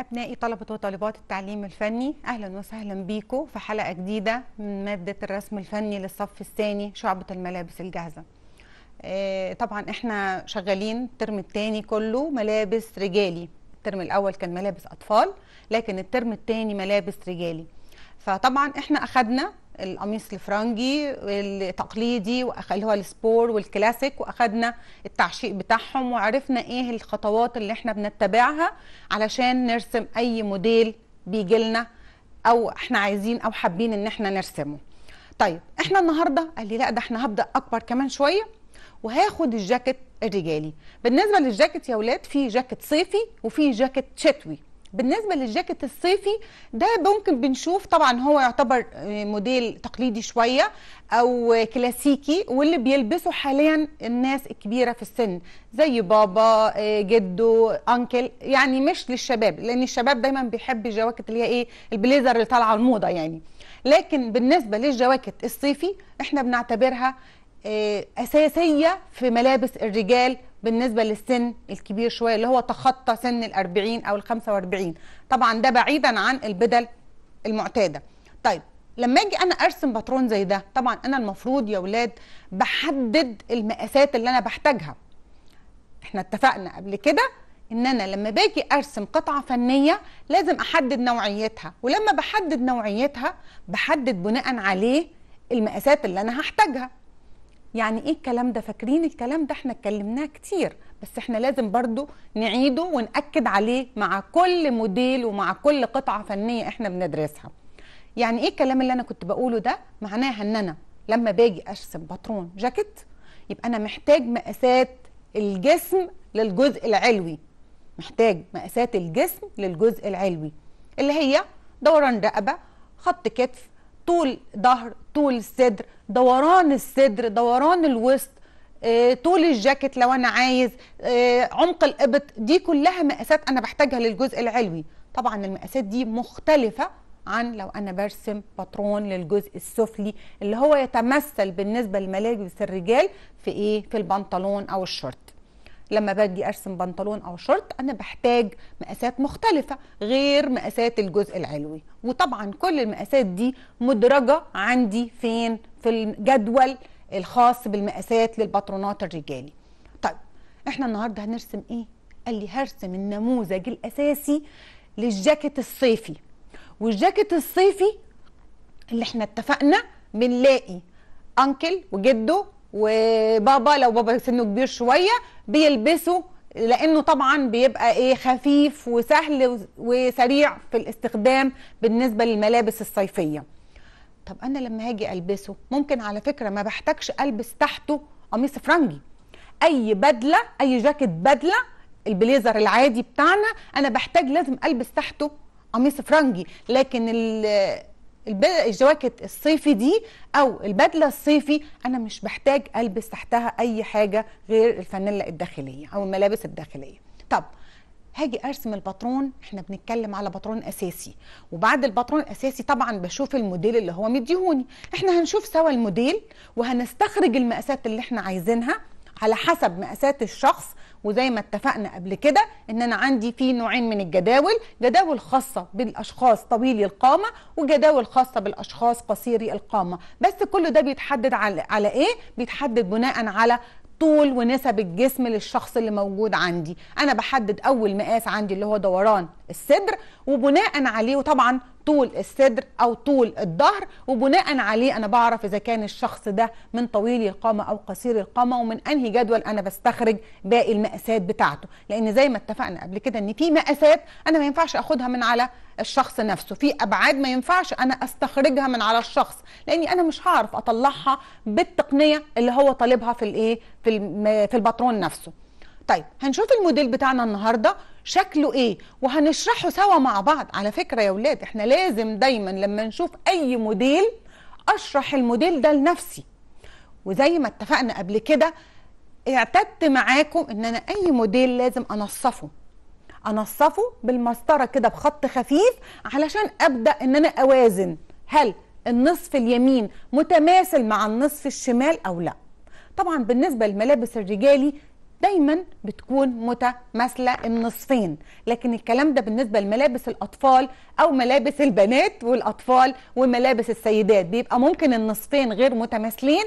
أبنائي طلبة وطالبات التعليم الفني أهلا وسهلا بيكم في حلقة جديدة من مادة الرسم الفني للصف الثاني شعبة الملابس الجاهزة آه، طبعا احنا شغالين الترم الثاني كله ملابس رجالي الترم الأول كان ملابس أطفال لكن الترم الثاني ملابس رجالي فطبعا احنا أخدنا القميص الفرنجي التقليدي اللي هو السبور والكلاسيك واخدنا التعشيق بتاعهم وعرفنا ايه الخطوات اللي احنا بنتبعها علشان نرسم اي موديل بيجي لنا او احنا عايزين او حابين ان احنا نرسمه طيب احنا النهارده قال لي لا ده احنا هبدا اكبر كمان شويه وهاخد الجاكيت الرجالي بالنسبه للجاكيت يا ولاد في جاكيت صيفي وفي جاكيت شتوي بالنسبه للجاكيت الصيفي ده ممكن بنشوف طبعا هو يعتبر آه، موديل تقليدي شويه او كلاسيكي واللي بيلبسه حاليا الناس الكبيره في السن زي بابا آه، جده انكل يعني مش للشباب لان الشباب دايما بيحب الجواكت اللي هي ايه البليزر اللي طالعه الموضه يعني لكن بالنسبه للجواكت الصيفي احنا بنعتبرها آه، اساسيه في ملابس الرجال بالنسبه للسن الكبير شويه اللي هو تخطى سن ال40 او ال45 طبعا ده بعيدا عن البدل المعتاده طيب لما اجي انا ارسم باترون زي ده طبعا انا المفروض يا ولاد بحدد المقاسات اللي انا بحتاجها احنا اتفقنا قبل كده ان انا لما باجي ارسم قطعه فنيه لازم احدد نوعيتها ولما بحدد نوعيتها بحدد بناء عليه المقاسات اللي انا هحتاجها يعني ايه الكلام ده فاكرين الكلام ده احنا اتكلمناه كتير بس احنا لازم برضو نعيده ونأكد عليه مع كل موديل ومع كل قطعة فنية احنا بندرسها يعني ايه الكلام اللي انا كنت بقوله ده معناها ان انا لما باجي ارسم باترون جاكيت يبقى انا محتاج مقاسات الجسم للجزء العلوي محتاج مقاسات الجسم للجزء العلوي اللي هي دوران رقبة خط كتف طول ظهر طول صدر دوران الصدر دوران الوسط آه، طول الجاكيت لو انا عايز آه، عمق القبط دي كلها مقاسات انا بحتاجها للجزء العلوي طبعا المقاسات دي مختلفه عن لو انا برسم باترون للجزء السفلي اللي هو يتمثل بالنسبه لملابس الرجال في ايه في البنطلون او الشورت لما باجي ارسم بنطلون او شورت انا بحتاج مقاسات مختلفه غير مقاسات الجزء العلوي وطبعا كل المقاسات دي مدرجه عندي فين في الجدول الخاص بالمقاسات للباترونات الرجالي طيب احنا النهارده هنرسم ايه قال لي هرسم النموذج الاساسي للجاكيت الصيفي والجاكيت الصيفي اللي احنا اتفقنا بنلاقي انكل وجده وبابا لو بابا سنه كبير شويه بيلبسه لانه طبعا بيبقى ايه خفيف وسهل وسريع في الاستخدام بالنسبه للملابس الصيفيه طب انا لما هاجي البسه ممكن على فكره ما بحتاجش البس تحته قميص فرنجي اي بدله اي جاكيت بدله البليزر العادي بتاعنا انا بحتاج لازم البس تحته قميص فرنجي لكن الجواكت الصيفي دي او البدله الصيفي انا مش بحتاج البس تحتها اي حاجه غير الفانيلا الداخليه او الملابس الداخليه طب هاجي ارسم الباترون احنا بنتكلم على باترون اساسي وبعد الباترون الاساسي طبعا بشوف الموديل اللي هو مديهوني احنا هنشوف سوا الموديل وهنستخرج المقاسات اللي احنا عايزينها على حسب مقاسات الشخص وزي ما اتفقنا قبل كده ان انا عندي في نوعين من الجداول جداول خاصه بالاشخاص طويلي القامه وجداول خاصه بالاشخاص قصيري القامه بس كل ده بيتحدد على, على ايه بيتحدد بناء على طول ونسب الجسم للشخص اللي موجود عندي انا بحدد اول مقاس عندي اللي هو دوران الصدر وبناء عليه وطبعا طول الصدر او طول الظهر وبناء عليه انا بعرف اذا كان الشخص ده من طويل القامه او قصير القامه ومن انهي جدول انا بستخرج باقي المقاسات بتاعته لان زي ما اتفقنا قبل كده ان في مقاسات انا ما ينفعش اخدها من على الشخص نفسه في ابعاد ما ينفعش انا استخرجها من على الشخص لاني انا مش هعرف اطلعها بالتقنيه اللي هو طالبها في الايه في في الباترون نفسه طيب هنشوف الموديل بتاعنا النهارده شكله ايه وهنشرحه سوا مع بعض على فكره يا ولاد احنا لازم دايما لما نشوف اي موديل اشرح الموديل ده لنفسي وزي ما اتفقنا قبل كده اعتدت معاكم ان انا اي موديل لازم انصفه انصفه بالمسطره كده بخط خفيف علشان ابدا ان انا اوازن هل النصف اليمين متماثل مع النصف الشمال او لا طبعا بالنسبه للملابس الرجالي دايما بتكون متماثله النصفين لكن الكلام ده بالنسبه لملابس الاطفال او ملابس البنات والاطفال وملابس السيدات بيبقى ممكن النصفين غير متماثلين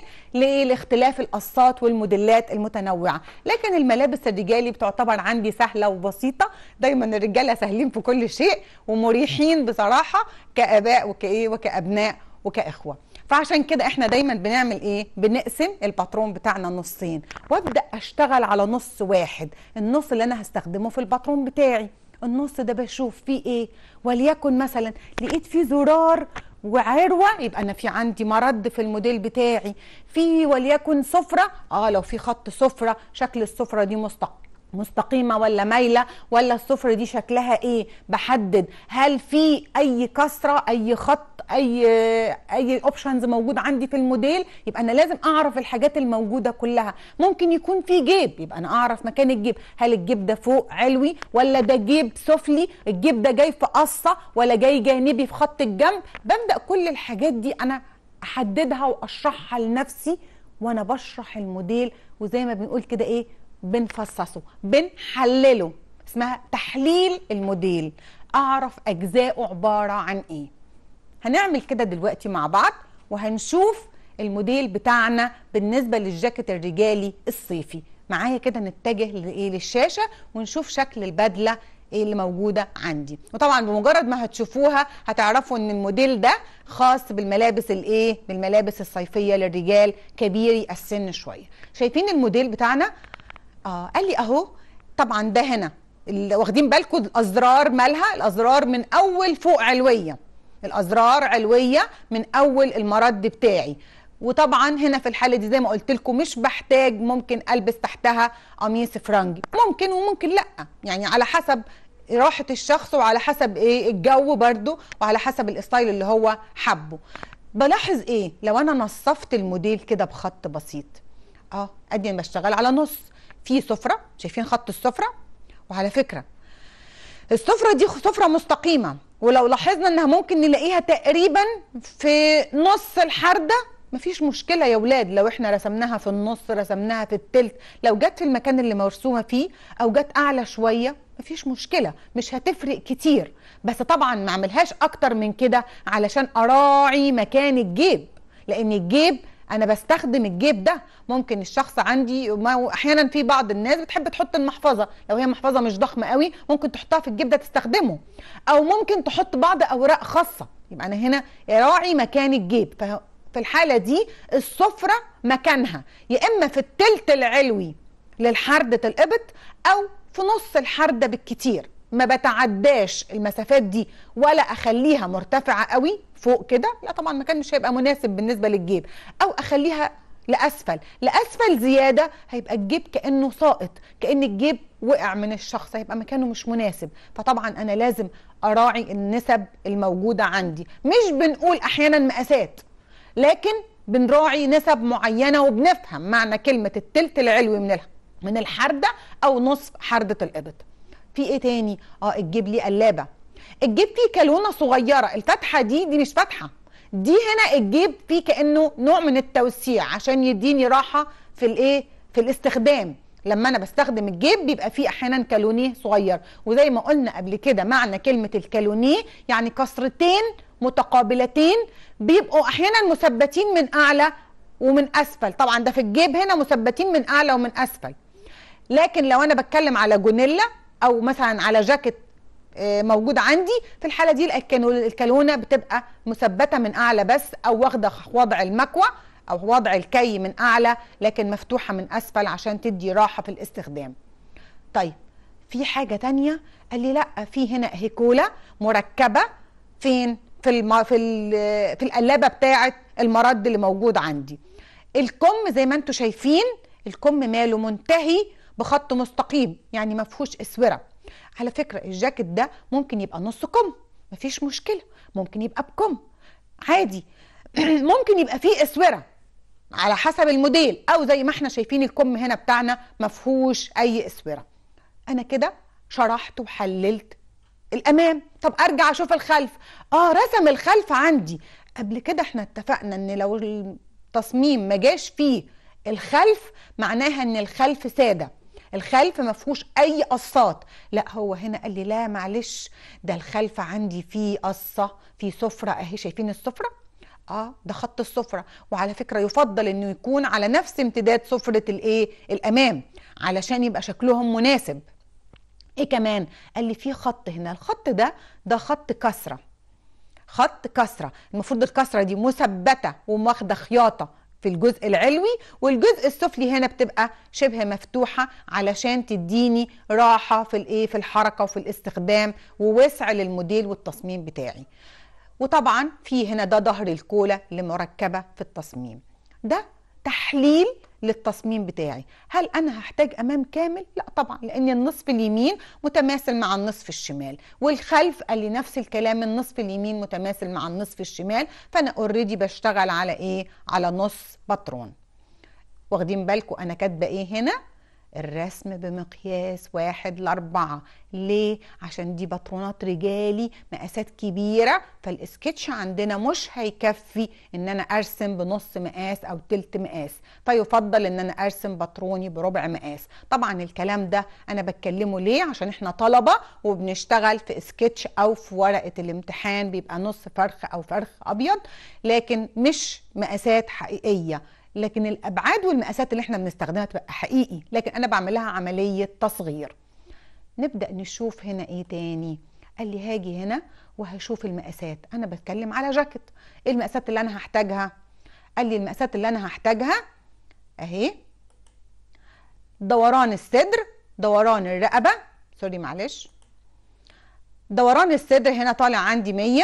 لاختلاف القصات والموديلات المتنوعه لكن الملابس الرجالي بتعتبر عندي سهله وبسيطه دايما الرجاله سهلين في كل شيء ومريحين بصراحه كاباء وكايه وكابناء وكاخوه فعشان كده احنا دايما بنعمل ايه بنقسم الباترون بتاعنا نصين وابدا اشتغل على نص واحد النص اللي انا هستخدمه في الباترون بتاعي النص ده بشوف فيه ايه وليكن مثلا لقيت فيه زرار وعروه يبقى انا في عندي مرد في الموديل بتاعي في وليكن سفره اه لو في خط سفره شكل السفره دي مستقيم مستقيمة ولا مايلة ولا السفر دي شكلها ايه بحدد هل في اي كسرة اي خط اي اي اوبشنز موجود عندي في الموديل يبقى انا لازم اعرف الحاجات الموجودة كلها ممكن يكون في جيب يبقى انا اعرف مكان الجيب هل الجيب ده فوق علوي ولا ده جيب سفلي الجيب ده جاي في قصة ولا جاي جانبي في خط الجنب ببدأ كل الحاجات دي انا احددها واشرحها لنفسي وانا بشرح الموديل وزي ما بنقول كده ايه بنفصصه بنحلله اسمها تحليل الموديل اعرف اجزائه عباره عن ايه هنعمل كده دلوقتي مع بعض وهنشوف الموديل بتاعنا بالنسبه للجاكيت الرجالي الصيفي معايا كده نتجه لايه للشاشه ونشوف شكل البدله ايه اللي موجوده عندي وطبعا بمجرد ما هتشوفوها هتعرفوا ان الموديل ده خاص بالملابس الايه بالملابس الصيفيه للرجال كبيري السن شويه شايفين الموديل بتاعنا اه قال لي اهو طبعا ده هنا واخدين بالكم الازرار مالها الازرار من اول فوق علويه الازرار علويه من اول المرد بتاعي وطبعا هنا في الحاله دي زي ما قلت لكم مش بحتاج ممكن البس تحتها قميص فرنجي ممكن وممكن لا يعني على حسب راحه الشخص وعلى حسب ايه الجو برده وعلى حسب الستايل اللي هو حبه بلاحظ ايه لو انا نصفت الموديل كده بخط بسيط اه ادي انا بشتغل على نص في سفره شايفين خط السفره وعلى فكره السفره دي سفره مستقيمه ولو لاحظنا انها ممكن نلاقيها تقريبا في نص الحرده مفيش مشكلة يا ولاد لو احنا رسمناها في النص رسمناها في التلت لو جت في المكان اللي مرسومة فيه او جت اعلى شوية مفيش مشكلة مش هتفرق كتير بس طبعا ما اعملهاش اكتر من كده علشان اراعي مكان الجيب لان الجيب انا بستخدم الجيب ده ممكن الشخص عندي احيانا في بعض الناس بتحب تحط المحفظه لو هي محفظه مش ضخمه قوي ممكن تحطها في الجيب ده تستخدمه او ممكن تحط بعض اوراق خاصه يبقى انا هنا راعي مكان الجيب في الحاله دي السفره مكانها يا اما في التلت العلوي للحردة القبط او في نص الحردة بالكتير ما بتعداش المسافات دي ولا اخليها مرتفعه قوي فوق كده لا طبعا ما مش هيبقى مناسب بالنسبه للجيب او اخليها لاسفل لاسفل زياده هيبقى الجيب كانه ساقط كان الجيب وقع من الشخص هيبقى مكانه مش مناسب فطبعا انا لازم اراعي النسب الموجوده عندي مش بنقول احيانا مقاسات لكن بنراعي نسب معينه وبنفهم معنى كلمه التلت العلوي من من الحرده او نصف حرده القبط في ايه تاني اه الجيب ليه قلابه الجيب فيه كلونه صغيره الفتحه دي دي مش فتحه دي هنا الجيب فيه كانه نوع من التوسيع عشان يديني راحه في الايه في الاستخدام لما انا بستخدم الجيب بيبقى فيه احيانا كالونيه صغير وزي ما قلنا قبل كده معنى كلمه الكالونيه يعني كسرتين متقابلتين بيبقوا احيانا مثبتين من اعلى ومن اسفل طبعا ده في الجيب هنا مثبتين من اعلى ومن اسفل لكن لو انا بتكلم على جونيلا او مثلا على جاكيت آه، موجود عندي في الحاله دي الكالونه بتبقى مثبته من اعلى بس او واخده وضع المكوى او وضع الكي من اعلى لكن مفتوحه من اسفل عشان تدي راحه في الاستخدام طيب في حاجه تانية قال لي لا في هنا هيكولا مركبه فين في الم... في ال... في القلابه بتاعه المرد اللي موجود عندي الكم زي ما انتم شايفين الكم ماله منتهي بخط مستقيم يعني ما فيهوش اسوره على فكره الجاكيت ده ممكن يبقى نص كم مفيش مشكله ممكن يبقى بكم عادي ممكن يبقى فيه اسوره على حسب الموديل او زي ما احنا شايفين الكم هنا بتاعنا ما فيهوش اي اسوره انا كده شرحت وحللت الامام طب ارجع اشوف الخلف اه رسم الخلف عندي قبل كده احنا اتفقنا ان لو التصميم ما جاش فيه الخلف معناها ان الخلف ساده الخلف ما فيهوش اي قصات لا هو هنا قال لي لا معلش ده الخلف عندي فيه قصه فيه سفره اهي شايفين السفره اه ده خط السفره وعلى فكره يفضل انه يكون على نفس امتداد سفره الايه الامام علشان يبقى شكلهم مناسب ايه كمان قال لي في خط هنا الخط ده ده خط كسره خط كسره المفروض الكسره دي مثبته وماخده خياطه في الجزء العلوي والجزء السفلي هنا بتبقى شبه مفتوحه علشان تديني راحه في الايه في الحركه وفي الاستخدام ووسع للموديل والتصميم بتاعي وطبعا في هنا ده ظهر الكولا اللي مركبه في التصميم ده تحليل للتصميم بتاعي هل انا هحتاج امام كامل لا طبعا لان النصف اليمين متماثل مع النصف الشمال والخلف قال لي نفس الكلام النصف اليمين متماثل مع النصف الشمال فانا اوريدي بشتغل على ايه على نص باترون واخدين بالكم انا كاتبه ايه هنا الرسم بمقياس واحد لأربعة ليه؟ عشان دي بطرونات رجالي مقاسات كبيرة فالاسكتش عندنا مش هيكفي ان انا ارسم بنص مقاس او تلت مقاس فيفضل طيب ان انا ارسم بطروني بربع مقاس طبعا الكلام ده انا بتكلمه ليه؟ عشان احنا طلبة وبنشتغل في اسكتش او في ورقة الامتحان بيبقى نص فرخ او فرخ ابيض لكن مش مقاسات حقيقية لكن الابعاد والمقاسات اللي احنا بنستخدمها تبقى حقيقي لكن انا بعمل لها عمليه تصغير نبدا نشوف هنا ايه تاني قال لي هاجي هنا وهشوف المقاسات انا بتكلم على جاكيت ايه المقاسات اللي انا هحتاجها قال لي المقاسات اللي انا هحتاجها اهي دوران الصدر دوران الرقبه سوري معلش دوران الصدر هنا طالع عندي 100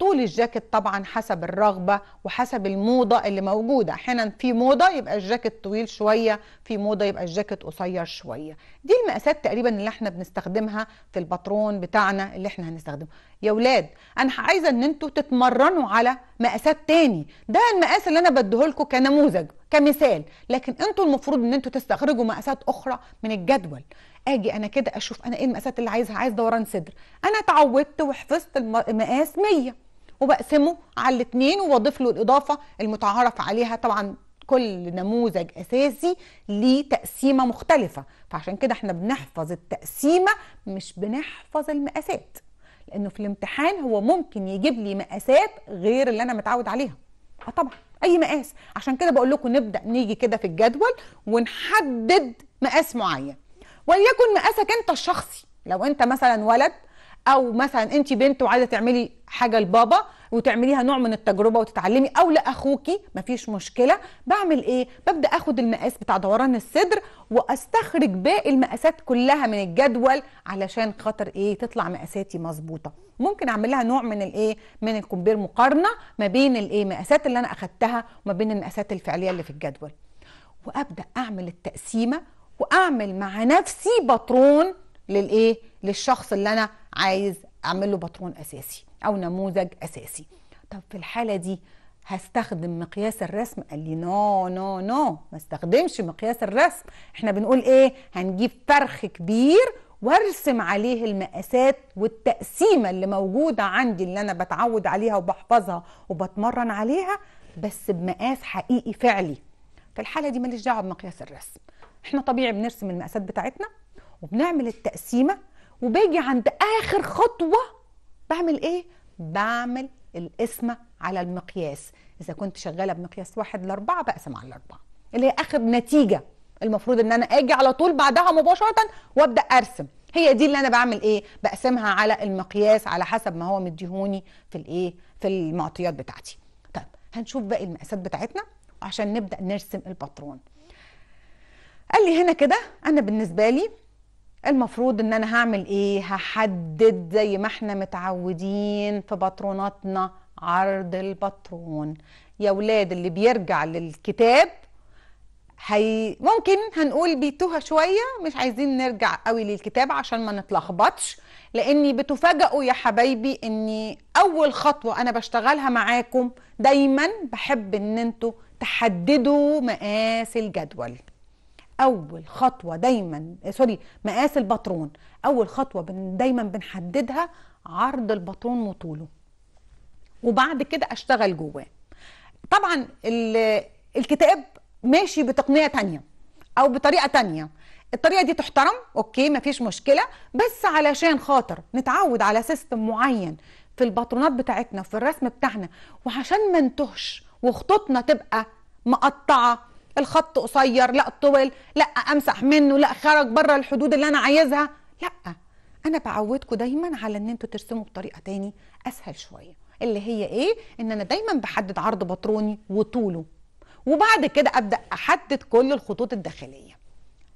طول الجاكيت طبعا حسب الرغبة وحسب الموضة اللي موجودة احيانا في موضة يبقى الجاكيت طويل شوية في موضة يبقى الجاكيت قصير شوية دي المقاسات تقريبا اللي احنا بنستخدمها في الباترون بتاعنا اللي احنا هنستخدمه يا ولاد انا عايزة ان انتوا تتمرنوا على مقاسات تاني ده المقاس اللي انا لكم كنموذج كمثال لكن انتوا المفروض ان انتوا تستخرجوا مقاسات اخرى من الجدول اجي انا كده اشوف انا ايه المقاسات اللي عايزها عايز دوران صدر انا اتعودت وحفظت المقاس 100 وبقسمه على الاثنين وبضيف له الاضافه المتعارف عليها طبعا كل نموذج اساسي ليه تقسيمه مختلفه فعشان كده احنا بنحفظ التقسيمه مش بنحفظ المقاسات لانه في الامتحان هو ممكن يجيب لي مقاسات غير اللي انا متعود عليها اه طبعا اي مقاس عشان كده بقول لكم نبدا نيجي كده في الجدول ونحدد مقاس معين وليكن مقاسك انت الشخصي لو انت مثلا ولد او مثلا انت بنت وعايزه تعملي حاجه لبابا وتعمليها نوع من التجربه وتتعلمي او لاخوكي مفيش مشكله بعمل ايه ببدا اخد المقاس بتاع دوران الصدر واستخرج باقي المقاسات كلها من الجدول علشان خاطر ايه تطلع مقاساتي مظبوطه ممكن اعمل لها نوع من الايه من الكمبير مقارنه ما بين الايه مقاسات اللي انا اخدتها وما بين المقاسات الفعليه اللي في الجدول وابدا اعمل التقسيمه واعمل مع نفسي بطرون للايه للشخص اللي انا عايز اعمل له باترون اساسي او نموذج اساسي طب في الحاله دي هستخدم مقياس الرسم قال لي نو نو نو ما استخدمش مقياس الرسم احنا بنقول ايه هنجيب فرخ كبير وارسم عليه المقاسات والتقسيمه اللي موجوده عندي اللي انا بتعود عليها وبحفظها وبتمرن عليها بس بمقاس حقيقي فعلي في الحاله دي ماليش دعوه بمقياس الرسم احنا طبيعي بنرسم المقاسات بتاعتنا وبنعمل التقسيمه وباجي عند اخر خطوه بعمل ايه بعمل القسمه على المقياس اذا كنت شغاله بمقياس واحد لاربعه بقسم على الاربعه اللي هي اخر نتيجه المفروض ان انا اجي على طول بعدها مباشره وابدا ارسم هي دي اللي انا بعمل ايه بقسمها على المقياس على حسب ما هو مديهوني في الايه في المعطيات بتاعتي طيب هنشوف باقي المقاسات بتاعتنا عشان نبدا نرسم الباترون قال لي هنا كده انا بالنسبه لي المفروض ان انا هعمل ايه هحدد زي ما احنا متعودين في بطروناتنا عرض البطرون يا ولاد اللي بيرجع للكتاب هي ممكن هنقول بيتوها شويه مش عايزين نرجع قوي للكتاب عشان ما نتلخبطش لاني بتفاجئوا يا حبايبي اني اول خطوه انا بشتغلها معاكم دايما بحب ان انتوا تحددوا مقاس الجدول اول خطوه دايما سوري مقاس الباترون اول خطوه بن دايما بنحددها عرض الباترون وطوله وبعد كده اشتغل جواه طبعا الكتاب ماشي بتقنيه تانية او بطريقه تانية الطريقه دي تحترم اوكي مفيش مشكله بس علشان خاطر نتعود على سيستم معين في الباترونات بتاعتنا في الرسم بتاعنا وعشان ما نتهش وخطوطنا تبقى مقطعه الخط قصير لا طول لا امسح منه لا خرج بره الحدود اللي انا عايزها لا انا بعودكم دايما على ان انتوا ترسموا بطريقه تاني اسهل شويه اللي هي ايه ان انا دايما بحدد عرض بطروني وطوله وبعد كده ابدا احدد كل الخطوط الداخليه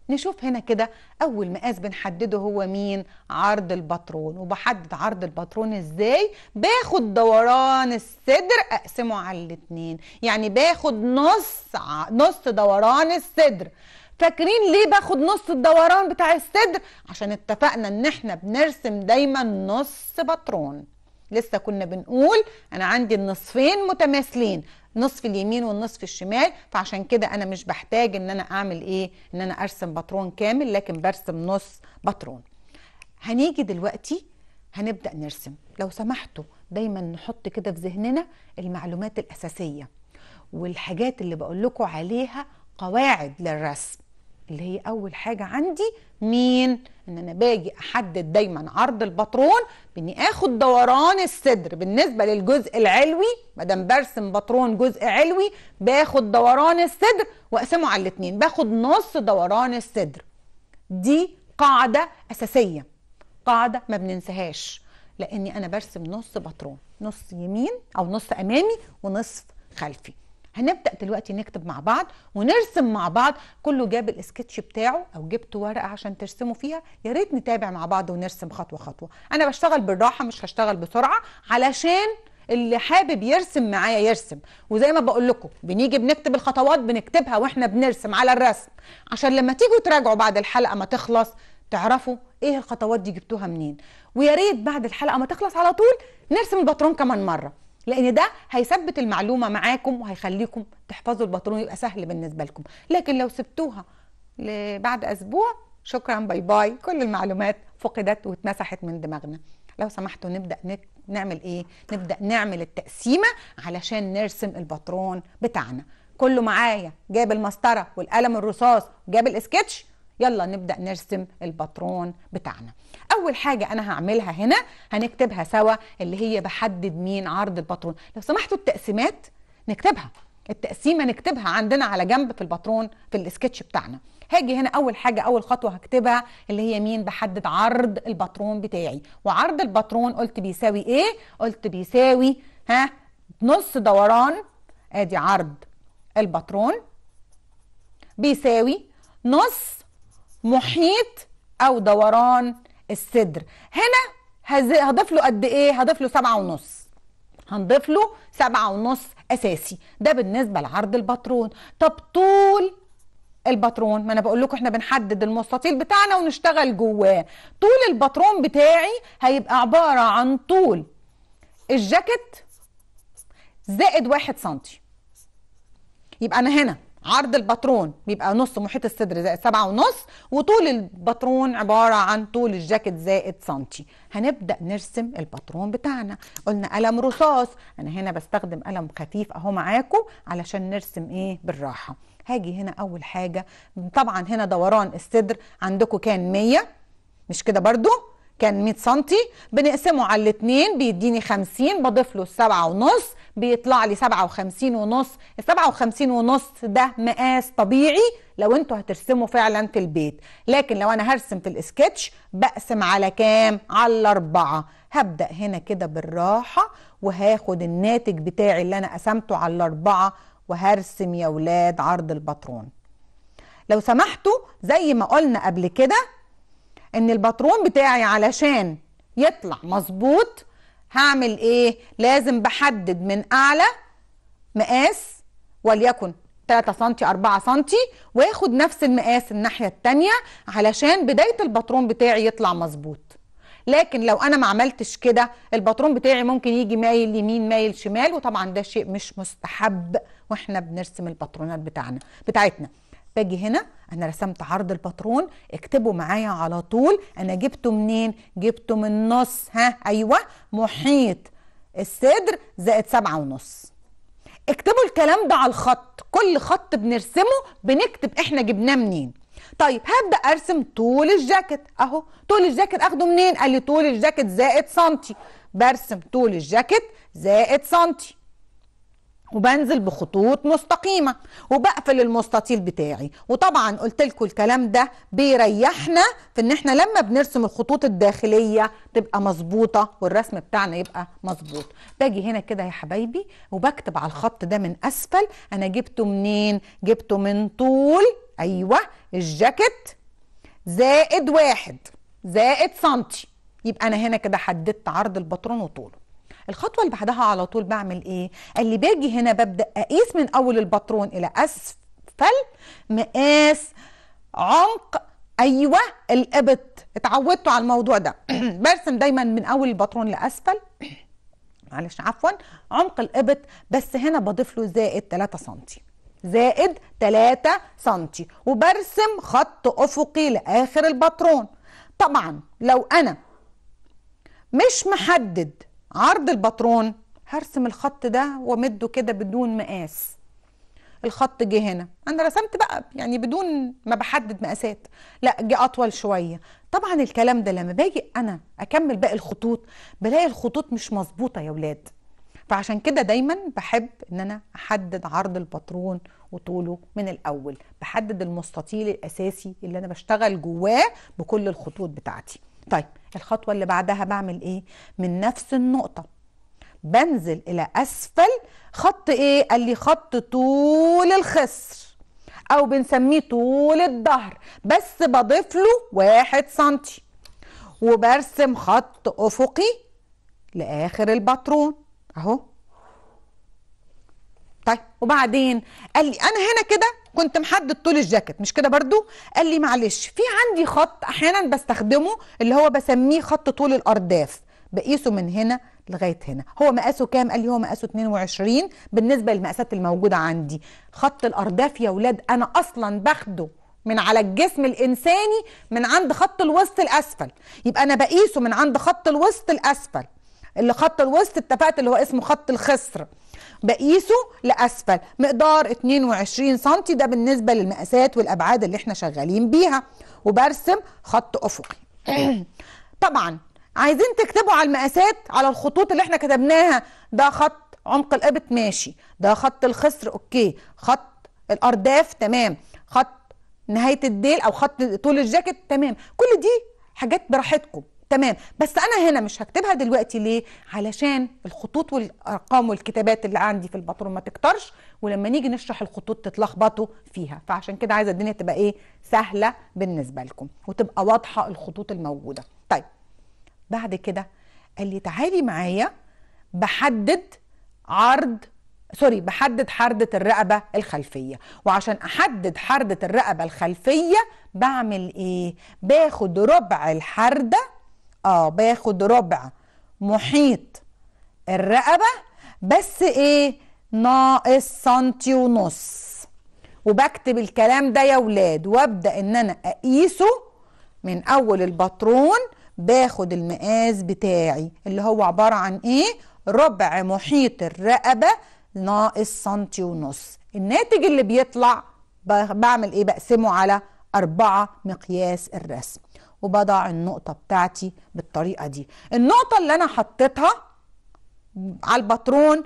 نشوف هنا كده اول مقاس بنحدده هو مين عرض الباترون وبحدد عرض الباترون ازاي باخد دوران الصدر اقسمه على الاتنين يعني باخد نص نص دوران الصدر فاكرين ليه باخد نص الدوران بتاع الصدر عشان اتفقنا ان احنا بنرسم دايما نص باترون لسه كنا بنقول انا عندي النصفين متماثلين نصف اليمين والنصف الشمال فعشان كده انا مش بحتاج ان انا اعمل ايه ان انا ارسم باترون كامل لكن برسم نص باترون هنيجي دلوقتي هنبدا نرسم لو سمحتوا دايما نحط كده في ذهننا المعلومات الاساسيه والحاجات اللي بقول لكم عليها قواعد للرسم اللي هي اول حاجه عندي مين ان انا باجي احدد دايما عرض الباترون باني اخد دوران الصدر بالنسبه للجزء العلوي ما دام برسم باترون جزء علوي باخد دوران الصدر واقسمه على الاثنين باخد نص دوران الصدر دي قاعده اساسيه قاعده ما بننساهاش لاني انا برسم نص باترون نص يمين او نص امامي ونصف خلفي هنبدا دلوقتي نكتب مع بعض ونرسم مع بعض كله جاب الاسكتش بتاعه او جبت ورقه عشان ترسموا فيها يا ريت نتابع مع بعض ونرسم خطوه خطوه انا بشتغل بالراحه مش هشتغل بسرعه علشان اللي حابب يرسم معايا يرسم وزي ما بقول لكم بنيجي بنكتب الخطوات بنكتبها واحنا بنرسم على الرسم عشان لما تيجوا تراجعوا بعد الحلقه ما تخلص تعرفوا ايه الخطوات دي جبتوها منين ويا ريت بعد الحلقه ما تخلص على طول نرسم الباترون كمان مره لان ده هيثبت المعلومه معاكم وهيخليكم تحفظوا البطرون يبقى سهل بالنسبه لكم لكن لو سبتوها بعد اسبوع شكرا باي باي كل المعلومات فقدت واتمسحت من دماغنا لو سمحتوا نبدا نعمل ايه نبدا نعمل التقسيمه علشان نرسم الباترون بتاعنا كله معايا جاب المسطره والقلم الرصاص جاب الاسكتش يلا نبدأ نرسم الباترون بتاعنا أول حاجة أنا هعملها هنا هنكتبها سوا اللي هي بحدد مين عرض الباترون لو سمحتوا التقسيمات نكتبها التقسيمة نكتبها عندنا على جنب في الباترون في السكتش بتاعنا هاجي هنا أول حاجة أول خطوة هكتبها اللي هي مين بحدد عرض الباترون بتاعي وعرض الباترون قلت بيساوي إيه؟ قلت بيساوي ها نص دوران ادي عرض الباترون بيساوي نص محيط او دوران الصدر هنا هضيف له قد ايه هضيف له سبعة ونص هنضيف له سبعة ونص اساسي ده بالنسبه لعرض الباترون طب طول الباترون ما انا بقول لكم احنا بنحدد المستطيل بتاعنا ونشتغل جواه طول الباترون بتاعي هيبقى عباره عن طول الجاكيت زائد واحد سنتي يبقى انا هنا عرض الباترون بيبقى نص محيط الصدر زائد سبعة ونص وطول الباترون عبارة عن طول الجاكيت زائد سنتي هنبدأ نرسم الباترون بتاعنا قلنا قلم رصاص أنا هنا بستخدم قلم خفيف أهو معاكم علشان نرسم إيه بالراحة هاجي هنا أول حاجة طبعا هنا دوران الصدر عندكم كان 100 مش كده برضو كان 100 سم بنقسمه على الاثنين بيديني 50 بضيف له السبعة ونص بيطلع لي 57 ونص ال 57 ونص ده مقاس طبيعي لو انتوا هترسموا فعلا في البيت لكن لو انا هرسم في الاسكتش بقسم على كام على الاربعة هبدأ هنا كده بالراحة وهاخد الناتج بتاعي اللي انا قسمته على الاربعة وهرسم يا ولاد عرض الباترون لو سمحتوا زي ما قلنا قبل كده ان الباترون بتاعي علشان يطلع مظبوط هعمل ايه لازم بحدد من اعلى مقاس وليكن 3 سم 4 سم واخد نفس المقاس الناحيه الثانيه علشان بدايه الباترون بتاعي يطلع مظبوط لكن لو انا ما عملتش كده الباترون بتاعي ممكن يجي مايل يمين مايل شمال وطبعا ده شيء مش مستحب واحنا بنرسم الباترونات بتاعنا بتاعتنا باجي هنا انا رسمت عرض الباترون اكتبوا معايا على طول انا جبته منين جبته من النص ها ايوه محيط الصدر زائد سبعة ونص اكتبوا الكلام ده على الخط كل خط بنرسمه بنكتب احنا جبناه منين طيب هبدا ارسم طول الجاكيت اهو طول الجاكيت اخده منين قال لي طول الجاكيت زائد سنتي برسم طول الجاكيت زائد سنتي وبنزل بخطوط مستقيمه وبقفل المستطيل بتاعي وطبعا قلت لكم الكلام ده بيريحنا في ان احنا لما بنرسم الخطوط الداخليه تبقى مظبوطه والرسم بتاعنا يبقى مظبوط باجي هنا كده يا حبايبي وبكتب على الخط ده من اسفل انا جبته منين جبته من طول ايوه الجاكيت زائد واحد زائد سنتي يبقى انا هنا كده حددت عرض البطرون وطوله الخطوه اللي بعدها على طول بعمل ايه قال لي باجي هنا ببدا اقيس من اول الباترون الى اسفل مقاس عمق ايوه القبط اتعودتوا على الموضوع ده برسم دايما من اول الباترون لاسفل معلش عفوا عمق القبط بس هنا بضيف له زائد 3 سم زائد 3 سم وبرسم خط افقي لاخر الباترون طبعا لو انا مش محدد عرض الباترون هرسم الخط ده وامده كده بدون مقاس الخط جه هنا انا رسمت بقى يعني بدون ما بحدد مقاسات لا جه اطول شويه طبعا الكلام ده لما باجي انا اكمل باقي الخطوط بلاقي الخطوط مش مظبوطه يا ولاد فعشان كده دايما بحب ان انا احدد عرض الباترون وطوله من الاول بحدد المستطيل الاساسي اللي انا بشتغل جواه بكل الخطوط بتاعتي طيب الخطوة اللي بعدها بعمل ايه من نفس النقطة بنزل الى اسفل خط ايه قال لي خط طول الخصر او بنسميه طول الظهر بس بضيف له واحد سنتي وبرسم خط افقي لاخر الباترون اهو طيب وبعدين قال لي انا هنا كده كنت محدد طول الجاكيت مش كده برضو قال لي معلش في عندي خط احيانا بستخدمه اللي هو بسميه خط طول الارداف بقيسه من هنا لغايه هنا هو مقاسه كام قال لي هو مقاسه 22 بالنسبه للمقاسات الموجوده عندي خط الارداف يا ولاد انا اصلا باخده من على الجسم الانساني من عند خط الوسط الاسفل يبقى انا بقيسه من عند خط الوسط الاسفل اللي خط الوسط اتفقت اللي هو اسمه خط الخصر بقيسه لأسفل مقدار 22 سم ده بالنسبة للمقاسات والأبعاد اللي احنا شغالين بيها وبرسم خط أفقي طبعا عايزين تكتبوا على المقاسات على الخطوط اللي احنا كتبناها ده خط عمق القبط ماشي ده خط الخصر اوكي خط الارداف تمام خط نهايه الديل او خط طول الجاكيت تمام كل دي حاجات براحتكم تمام بس انا هنا مش هكتبها دلوقتي ليه علشان الخطوط والارقام والكتابات اللي عندي في الباترون ما تكترش ولما نيجي نشرح الخطوط تتلخبطوا فيها فعشان كده عايزه الدنيا تبقى ايه سهله بالنسبه لكم وتبقى واضحه الخطوط الموجوده طيب بعد كده قال لي تعالي معايا بحدد عرض سوري بحدد حردة الرقبة الخلفية وعشان أحدد حردة الرقبة الخلفية بعمل إيه؟ باخد ربع الحردة اه باخد ربع محيط الرقبة بس ايه ناقص سنتي ونص وبكتب الكلام ده يا ولاد وابدأ ان انا اقيسه من اول البطرون باخد المقاس بتاعي اللي هو عبارة عن ايه ربع محيط الرقبة ناقص سنتي ونص الناتج اللي بيطلع بعمل ايه بقسمه على أربعة مقياس الرسم وبضع النقطة بتاعتي بالطريقة دي النقطة اللي أنا حطيتها على الباترون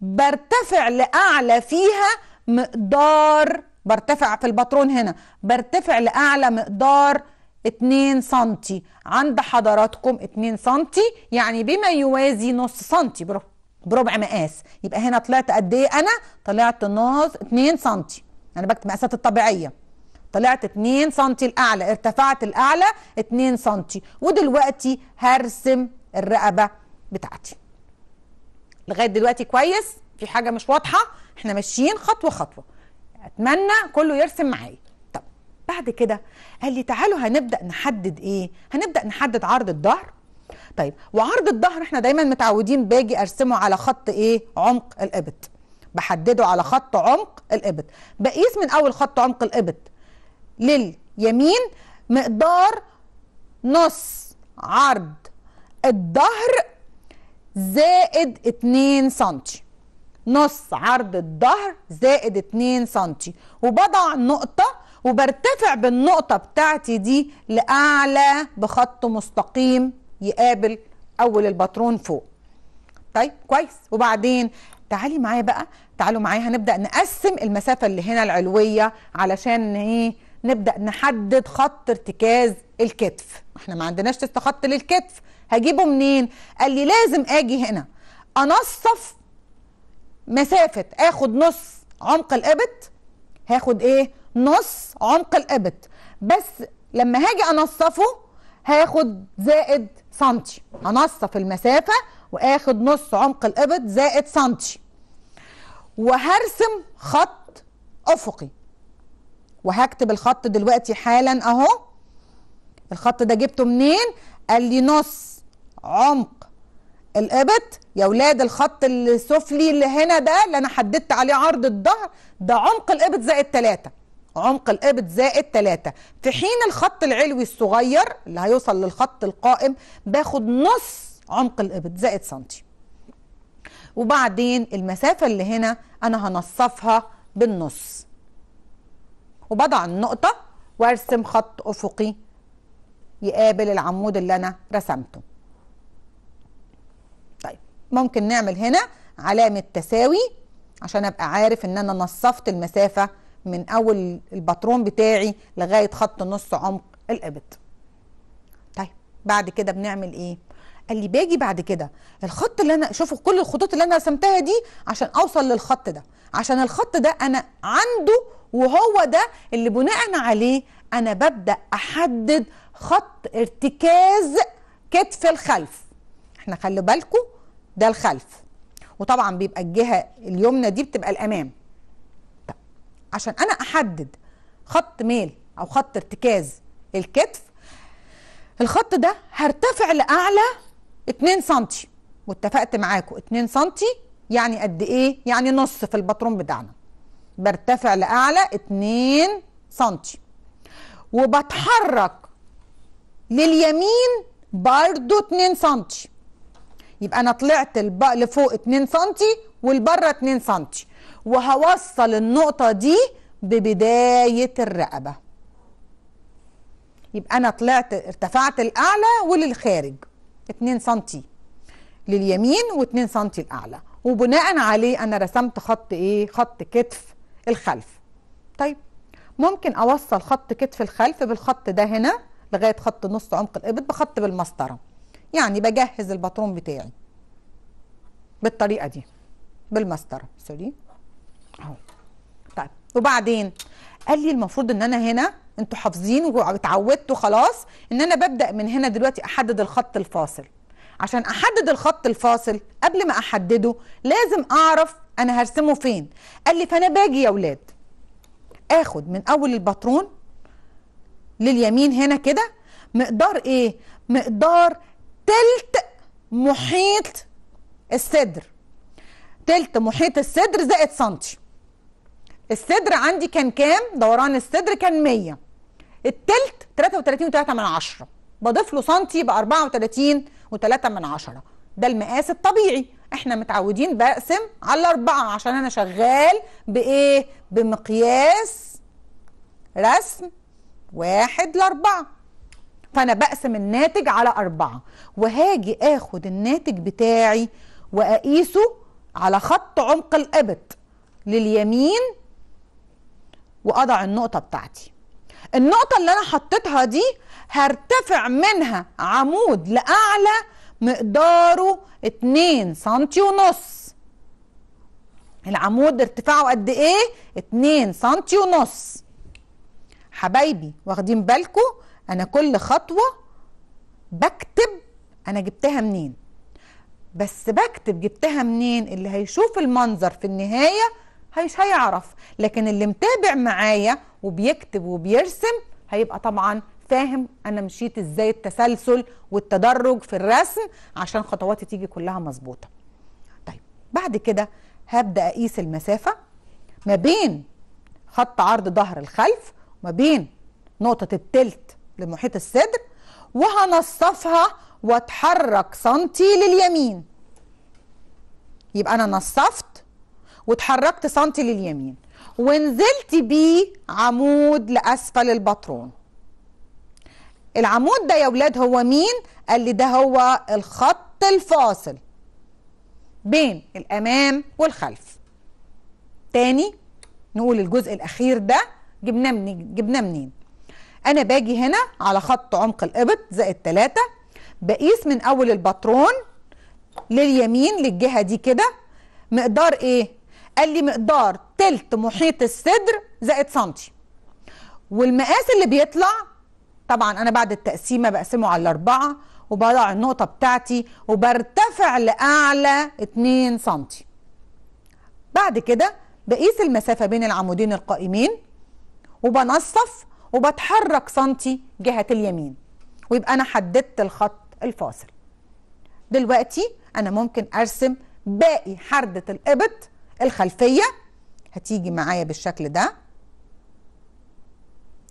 برتفع لأعلى فيها مقدار برتفع في الباترون هنا برتفع لأعلى مقدار 2 سنتي عند حضراتكم 2 سنتي يعني بما يوازي نص سنتي برو بربع مقاس يبقى هنا طلعت قد ايه انا طلعت نص 2 سنتي انا بكتب مقاسات الطبيعيه طلعت 2 سم الاعلى ارتفعت الاعلى 2 سم ودلوقتي هرسم الرقبه بتاعتي لغايه دلوقتي كويس في حاجه مش واضحه احنا ماشيين خطوه خطوه اتمنى كله يرسم معايا طب بعد كده قال لي تعالوا هنبدا نحدد ايه هنبدا نحدد عرض الظهر طيب وعرض الظهر احنا دايما متعودين باجي ارسمه على خط ايه عمق الابط بحدده على خط عمق الابط بقيس من اول خط عمق الابط لليمين مقدار نص عرض الظهر زائد 2 سم نص عرض الظهر زائد 2 سم وبضع نقطة وبرتفع بالنقطة بتاعتي دي لأعلى بخط مستقيم يقابل أول الباترون فوق طيب كويس وبعدين تعالي معايا بقى تعالوا معايا هنبدأ نقسم المسافة اللي هنا العلوية علشان ايه نبدا نحدد خط ارتكاز الكتف احنا ما عندناش تست خط للكتف هجيبه منين قال لي لازم اجي هنا انصف مسافه اخد نص عمق الابط هاخد ايه نص عمق الابط بس لما هاجي انصفه هاخد زائد سنتي انصف المسافه واخد نص عمق الابط زائد سنتي وهرسم خط افقي وهكتب الخط دلوقتي حالا اهو الخط ده جبته منين قال لي نص عمق القبط يا ولاد الخط السفلي اللي هنا ده اللي انا حددت عليه عرض الظهر ده عمق القبط زائد 3 عمق القبط زائد 3 في حين الخط العلوي الصغير اللي هيوصل للخط القائم باخد نص عمق القبط زائد سنتي وبعدين المسافة اللي هنا أنا هنصفها بالنص وبضع النقطة وارسم خط افقي يقابل العمود اللي انا رسمته طيب ممكن نعمل هنا علامة تساوي عشان ابقى عارف ان انا نصفت المسافة من اول الباترون بتاعي لغاية خط نص عمق القبط طيب بعد كده بنعمل ايه قال لي باجي بعد كده الخط اللي انا شوفوا كل الخطوط اللي انا رسمتها دي عشان اوصل للخط ده عشان الخط ده انا عنده وهو ده اللي بناء عليه انا ببدا احدد خط ارتكاز كتف الخلف احنا خلي بالكم ده الخلف وطبعا بيبقى الجهه اليمنى دي بتبقى الامام طب عشان انا احدد خط ميل او خط ارتكاز الكتف الخط ده هرتفع لاعلى 2 سم واتفقت معاكم 2 سم يعني قد ايه يعني نص في الباترون بتاعنا برتفع لأعلى 2 سنتي وبتحرك لليمين برضو 2 سنتي يبقى أنا طلعت لفوق 2 سنتي والبره 2 سنتي وهوصل النقطة دي ببداية الرقبة يبقى أنا طلعت ارتفعت الأعلى وللخارج 2 سنتي لليمين و2 سنتي الأعلى وبناء عليه أنا رسمت خط إيه؟ خط كتف الخلف طيب ممكن اوصل خط كتف الخلف بالخط ده هنا لغايه خط نص عمق الابط بخط بالمسطره يعني بجهز الباترون بتاعي بالطريقه دي بالمسطره سوري اهو طيب وبعدين قال لي المفروض ان انا هنا انتوا حافظين واتعودتوا خلاص ان انا ببدا من هنا دلوقتي احدد الخط الفاصل عشان احدد الخط الفاصل قبل ما احدده لازم اعرف انا هرسمه فين قال لي فانا باجي يا ولاد اخد من اول الباترون لليمين هنا كده مقدار ايه مقدار تلت محيط الصدر تلت محيط الصدر زائد سنتي الصدر عندي كان كام دوران الصدر كان 100 التلت 33.3 من بضيف له سنتي يبقى 34 وتلاتة من عشرة ده المقاس الطبيعي احنا متعودين بقسم على أربعة عشان أنا شغال بإيه؟ بمقياس رسم واحد لأربعة فأنا بقسم الناتج على أربعة وهاجي آخد الناتج بتاعي وأقيسه على خط عمق القبط لليمين وأضع النقطة بتاعتي النقطة اللي أنا حطيتها دي هرتفع منها عمود لأعلى مقداره 2 سنتي ونص العمود ارتفاعه قد ايه 2 سنتي ونص حبايبي واخدين بالكو انا كل خطوه بكتب انا جبتها منين بس بكتب جبتها منين اللي هيشوف المنظر في النهايه هيش هيعرف لكن اللي متابع معايا وبيكتب وبيرسم هيبقى طبعا فاهم انا مشيت ازاي التسلسل والتدرج في الرسم عشان خطواتي تيجي كلها مظبوطه طيب بعد كده هبدا اقيس المسافه ما بين خط عرض ظهر الخلف وما بين نقطه التلت لمحيط الصدر وهنصفها واتحرك سنتي لليمين يبقى انا نصفت واتحركت سنتي لليمين ونزلت بيه عمود لأسفل البطرون العمود ده يا ولاد هو مين؟ قال لي ده هو الخط الفاصل بين الأمام والخلف تاني نقول الجزء الأخير ده جبناه منين؟ جبناه منين؟ أنا باجي هنا على خط عمق الإبط زائد تلاتة بقيس من أول البطرون لليمين للجهة دي كده مقدار إيه؟ قال لي مقدار تلت محيط الصدر زائد سنتي والمقاس اللي بيطلع طبعا انا بعد التقسيمه بقسمه على الاربعه وبضع النقطه بتاعتي وبرتفع لاعلى 2 سنتي بعد كده بقيس المسافه بين العمودين القائمين وبنصف وبتحرك سنتي جهه اليمين ويبقى انا حددت الخط الفاصل دلوقتي انا ممكن ارسم باقي حرده القبط الخلفية هتيجي معايا بالشكل ده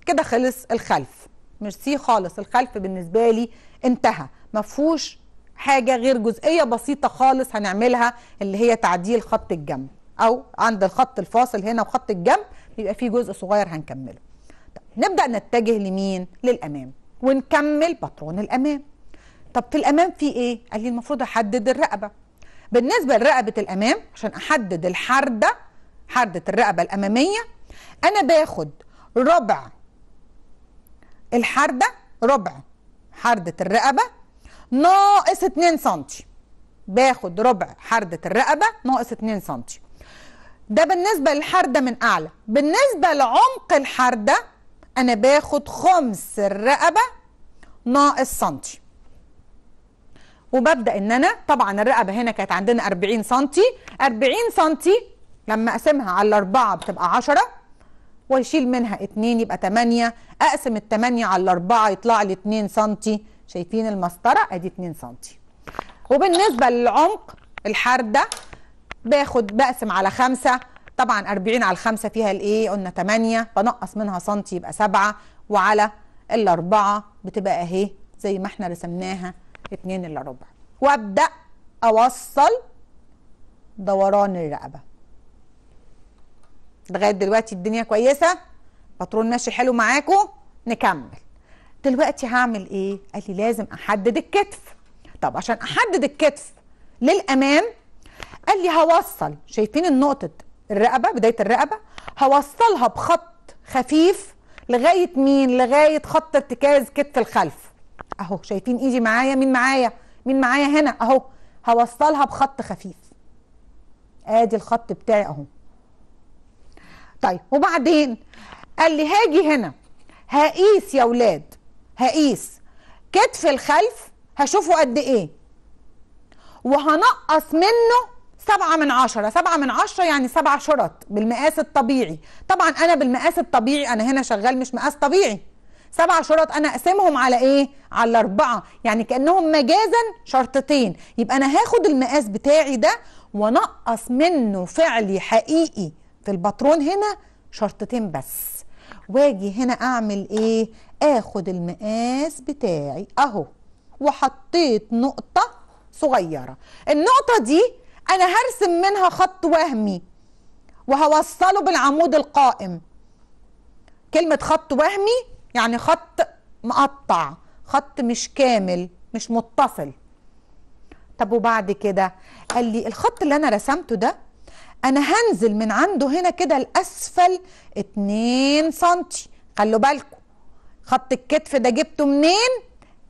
كده خلص الخلف ميرسي خالص الخلف بالنسبة لي انتهى مفهوش حاجة غير جزئية بسيطة خالص هنعملها اللي هي تعديل خط الجنب أو عند الخط الفاصل هنا وخط الجنب بيبقى فيه جزء صغير هنكمله نبدأ نتجه لمين؟ للأمام ونكمل باترون الأمام طب في الأمام في إيه؟ قال لي المفروض أحدد الرقبة بالنسبة لرقبة الأمام عشان أحدد الحردة حردة الرقبة الأمامية أنا باخد ربع الحردة ربع حردة الرقبة ناقص 2 سنتي باخد ربع حردة الرقبة ناقص 2 سنتي ده بالنسبة للحردة من أعلى بالنسبة لعمق الحردة أنا باخد خمس الرقبة ناقص سنتي وببدا ان انا طبعا الرقبه هنا كانت عندنا 40 سم 40 سم لما اقسمها على 4 بتبقى 10 واشيل منها 2 يبقى 8 اقسم ال 8 على 4 يطلع لي 2 سم شايفين المسطره ادي 2 سم وبالنسبه للعمق الحرده باخد بقسم على 5 طبعا 40 على 5 فيها الايه قلنا 8 بنقص منها سم يبقى 7 وعلى الأربعة بتبقى اهي زي ما احنا رسمناها 2 الا ربع وابدا اوصل دوران الرقبه لغايه دلوقتي الدنيا كويسه باترون ماشي حلو معاكم نكمل دلوقتي هعمل ايه قال لي لازم احدد الكتف طب عشان احدد الكتف للامام قال لي هوصل شايفين النقطه الرقبه بدايه الرقبه هوصلها بخط خفيف لغايه مين لغايه خط ارتكاز كتف الخلف اهو شايفين ايدي معايا مين معايا مين معايا هنا اهو هوصلها بخط خفيف ادي الخط بتاعي اهو طيب وبعدين قال لي هاجي هنا هقيس يا ولاد هقيس كتف الخلف هشوفه قد ايه وهنقص منه سبعة من عشرة سبعة من عشرة يعني سبع شرط بالمقاس الطبيعي طبعا أنا بالمقاس الطبيعي أنا هنا شغال مش مقاس طبيعي سبع شرط انا اقسمهم على ايه على الاربعه يعني كانهم مجازا شرطتين يبقى انا هاخد المقاس بتاعي ده ونقص منه فعلي حقيقي في الباترون هنا شرطتين بس واجي هنا اعمل ايه اخد المقاس بتاعي اهو وحطيت نقطه صغيره النقطه دي انا هرسم منها خط وهمي وهوصله بالعمود القائم كلمه خط وهمي يعني خط مقطع خط مش كامل مش متصل طب وبعد كده قال لي الخط اللي انا رسمته ده انا هنزل من عنده هنا كده لاسفل 2 سنتي خلوا بالكم خط الكتف ده جبته منين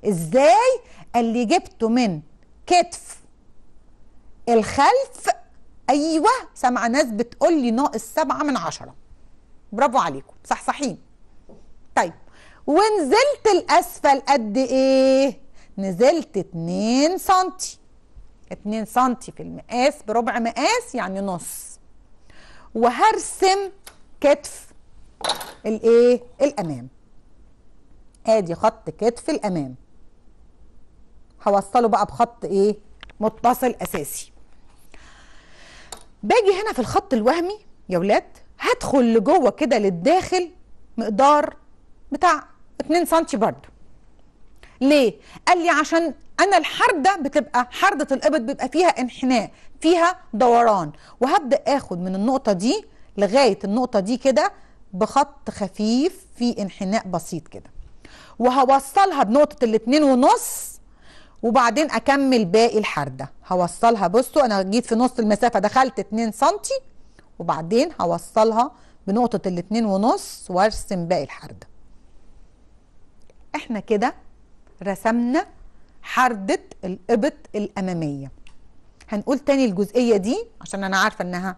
ازاي قال لي جبته من كتف الخلف ايوه سامعه ناس بتقول لي ناقص سبعة من عشرة برافو عليكم صحصحين طيب ونزلت الأسفل قد إيه؟ نزلت 2 سنتي 2 سنتي في المقاس بربع مقاس يعني نص وهرسم كتف الايه الامام ادي خط كتف الامام هوصله بقى بخط ايه متصل اساسي باجي هنا في الخط الوهمي يا ولاد هدخل لجوه كده للداخل مقدار بتاع 2 سم برضه ليه قال لي عشان انا الحرده بتبقى حرده القبض بيبقى فيها انحناء فيها دوران وهبدا اخد من النقطه دي لغايه النقطه دي كده بخط خفيف في انحناء بسيط كده وهوصلها بنقطه الاثنين ونص وبعدين اكمل باقي الحرده هوصلها بصوا انا جيت في نص المسافه دخلت 2 سم وبعدين هوصلها بنقطه الاثنين ونص وارسم باقي الحرده احنا كده رسمنا حردة الإبط الأمامية هنقول تاني الجزئية دي عشان أنا عارفة إنها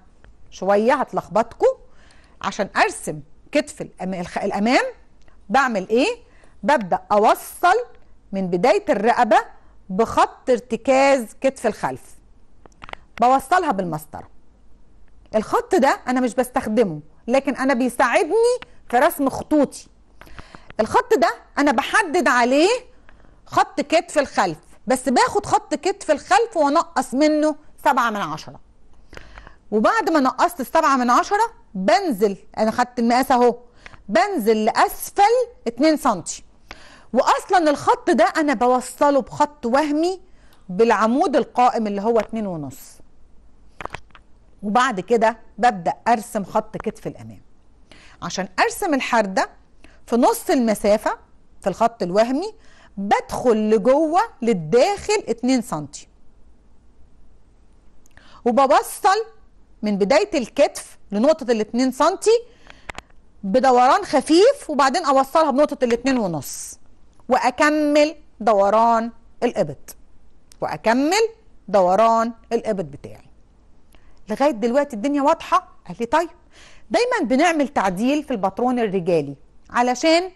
شوية هتلخبطكم عشان أرسم كتف الأمام بعمل إيه؟ ببدأ أوصل من بداية الرقبة بخط ارتكاز كتف الخلف بوصلها بالمسطرة الخط ده أنا مش بستخدمه لكن أنا بيساعدني في رسم خطوطي الخط ده انا بحدد عليه خط كتف الخلف بس باخد خط كتف الخلف وانقص منه سبعة من عشرة وبعد ما نقصت السبعة من عشرة بنزل انا خدت المقاس اهو بنزل لاسفل 2 سنتي واصلا الخط ده انا بوصله بخط وهمي بالعمود القائم اللي هو اتنين ونص وبعد كده ببدا ارسم خط كتف الامام عشان ارسم الحرده في نص المسافة في الخط الوهمي بدخل لجوه للداخل 2 سم وبوصل من بداية الكتف لنقطة ال 2 سم بدوران خفيف وبعدين اوصلها بنقطة ال 2 ونص واكمل دوران القبط واكمل دوران القبط بتاعي لغاية دلوقتي الدنيا واضحة قال لي طيب دايما بنعمل تعديل في الباترون الرجالي علشان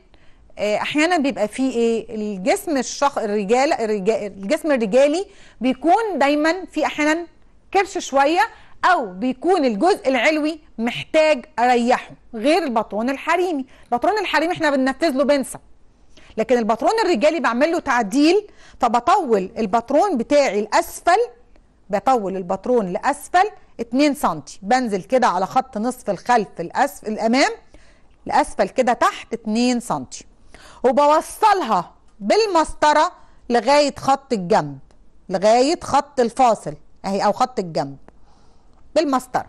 آه، احيانا بيبقى في ايه الجسم الشخ الرجال الجسم الرجالي بيكون دايما في احيانا كرش شويه او بيكون الجزء العلوي محتاج اريحه غير البطرون الحريمي البطرون الحريمي احنا بننفذ له بنسه لكن البطرون الرجالي بعمل له تعديل فبطول البطرون بتاعي لاسفل بطول البطرون لاسفل 2 سم بنزل كده على خط نصف الخلف الاسفل الامام لأسفل كده تحت 2 سم وبوصلها بالمسطرة لغاية خط الجنب لغاية خط الفاصل أهي أو خط الجنب بالمسطرة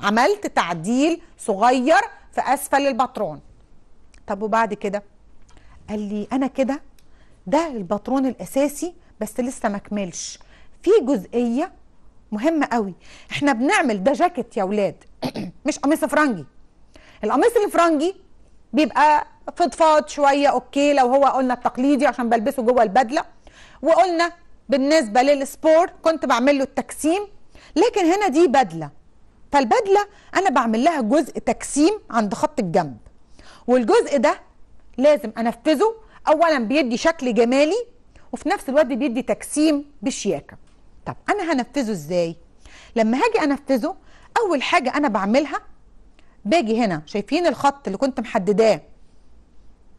عملت تعديل صغير في أسفل البطرون طب وبعد كده قال لي أنا كده ده البطرون الأساسي بس لسه ما كملش في جزئية مهمة قوي احنا بنعمل ده جاكيت يا ولاد مش قميص فرنجي القميص الفرنجي بيبقى فضفاض شويه اوكي لو هو قلنا التقليدي عشان بلبسه جوه البدله وقلنا بالنسبه للسبور كنت بعمل له التكسيم لكن هنا دي بدله فالبدله انا بعمل لها جزء تكسيم عند خط الجنب والجزء ده لازم انفذه اولا بيدي شكل جمالي وفي نفس الوقت بيدي تجسيم بشياكه طب انا هنفذه ازاي لما هاجي انفذه اول حاجه انا بعملها باجي هنا شايفين الخط اللي كنت محدداه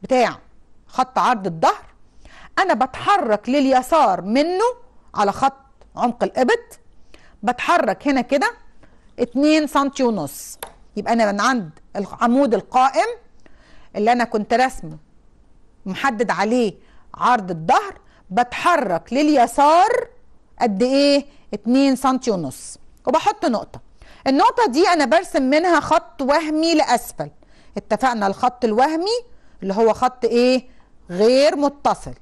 بتاع خط عرض الظهر انا بتحرك لليسار منه على خط عمق القبط بتحرك هنا كده 2 سنتي ونص يبقى انا من عند العمود القائم اللي انا كنت رسمه محدد عليه عرض الظهر بتحرك لليسار قد ايه 2 سنتي ونص وبحط نقطه النقطة دي أنا برسم منها خط وهمي لأسفل اتفقنا الخط الوهمي اللي هو خط إيه غير متصل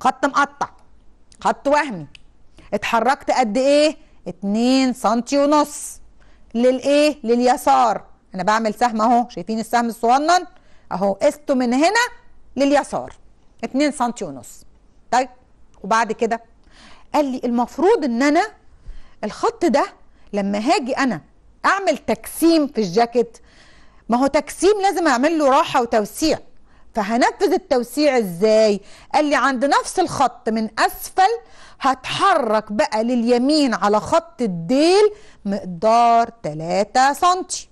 خط مقطع خط وهمي اتحركت قد إيه 2 سنتي ونص للإيه لليسار أنا بعمل سهم أهو شايفين السهم الصغنن أهو قسته من هنا لليسار 2 سنتي ونص طيب وبعد كده قال لي المفروض ان انا الخط ده لما هاجي انا اعمل تقسيم في الجاكيت ما هو تقسيم لازم اعمل له راحه وتوسيع فهنفذ التوسيع ازاي قال لي عند نفس الخط من اسفل هتحرك بقى لليمين على خط الديل مقدار 3 سنتي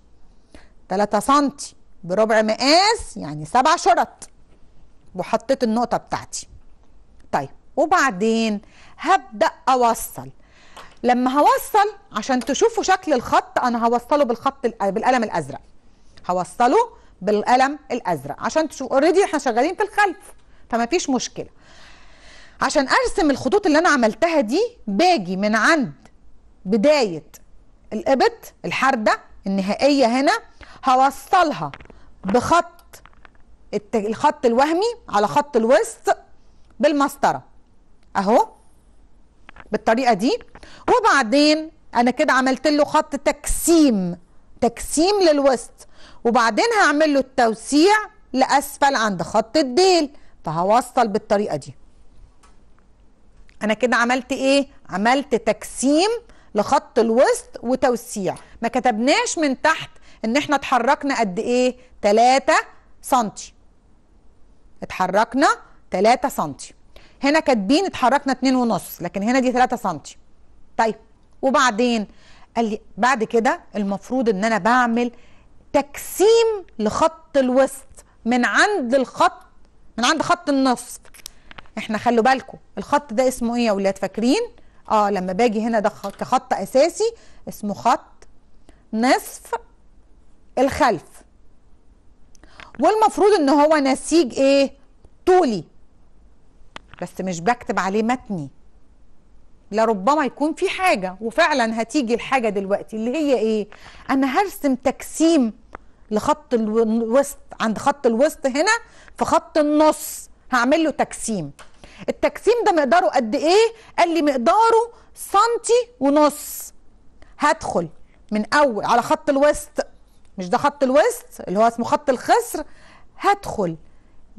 3 سنتي بربع مقاس يعني سبع شرط وحطيت النقطه بتاعتي طيب وبعدين هبدا اوصل لما هوصل عشان تشوفوا شكل الخط انا هوصله بالخط بالقلم الازرق هوصله بالقلم الازرق عشان تشوف اوريدي احنا شغالين في الخلف فما فيش مشكله عشان ارسم الخطوط اللي انا عملتها دي باجي من عند بدايه القبط الحرده النهائيه هنا هوصلها بخط الخط الوهمي على خط الوسط بالمسطره اهو بالطريقه دي وبعدين انا كده عملت له خط تجسيم تجسيم للوسط وبعدين هعمل له التوسيع لاسفل عند خط الديل فهوصل بالطريقه دي انا كده عملت ايه عملت تجسيم لخط الوسط وتوسيع ما كتبناش من تحت ان احنا اتحركنا قد ايه 3 سنتي اتحركنا 3 سنتي هنا كاتبين اتحركنا اتنين ونص لكن هنا دي ثلاثة سنتي طيب وبعدين قال لي بعد كده المفروض ان انا بعمل تقسيم لخط الوسط من عند الخط من عند خط النصف احنا خلوا بالكم الخط ده اسمه ايه يا ولاد فاكرين اه لما باجي هنا ده كخط اساسي اسمه خط نصف الخلف والمفروض ان هو نسيج ايه طولي بس مش بكتب عليه متني لربما يكون في حاجه وفعلا هتيجي الحاجه دلوقتي اللي هي ايه انا هرسم تقسيم لخط الوسط عند خط الوسط هنا في خط النص هعمل له تقسيم التقسيم ده مقداره قد ايه قال لي مقداره سنتي ونص هدخل من اول على خط الوسط مش ده خط الوسط اللي هو اسمه خط الخصر هدخل